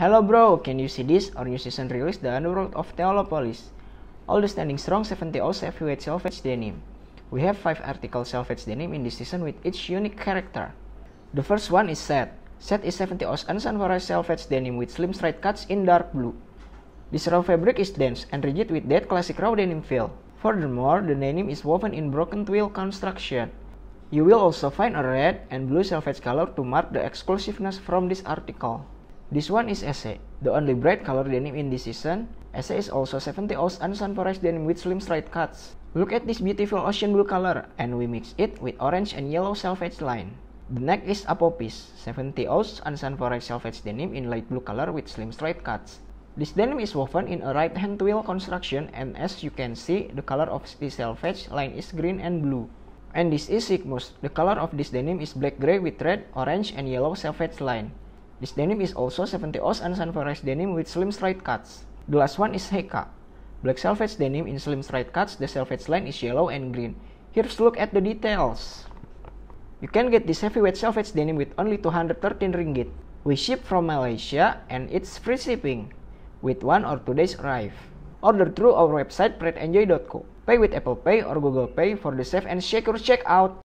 Hello bro, can you see this? Our new season release The Underworld of Theolopolis. All the standing strong 70s heavyweight self-edge denim. We have 5 article self denim in this season with each unique character. The first one is Set. Set is 70s Ansan Forest self-edge denim with slim straight cuts in dark blue. This raw fabric is dense and rigid with that classic raw denim feel. Furthermore, the denim is woven in broken twill construction. You will also find a red and blue self color to mark the exclusiveness from this article. This one is Esse, the only bright color denim in this season. Esse is also 70 oz unsun forest denim with slim straight cuts. Look at this beautiful ocean blue color, and we mix it with orange and yellow selvage line. The neck is Apopis, 70 oz unsun forest selvage denim in light blue color with slim straight cuts. This denim is woven in a right-hand twill construction, and as you can see, the color of the selvage line is green and blue. And this is Sigmus. The color of this denim is black-gray with red, orange, and yellow selvage line. This denim is also 70 oz unsanforized denim with slim straight cuts. The last one is Heka. Black selvage denim in slim straight cuts, the selvage line is yellow and green. Here's look at the details. You can get this heavyweight selvage denim with only 213 ringgit. We ship from Malaysia and it's free shipping with one or two days arrive. Order through our website pretenjoy.co. Pay with Apple Pay or Google Pay for the safe and secure checkout.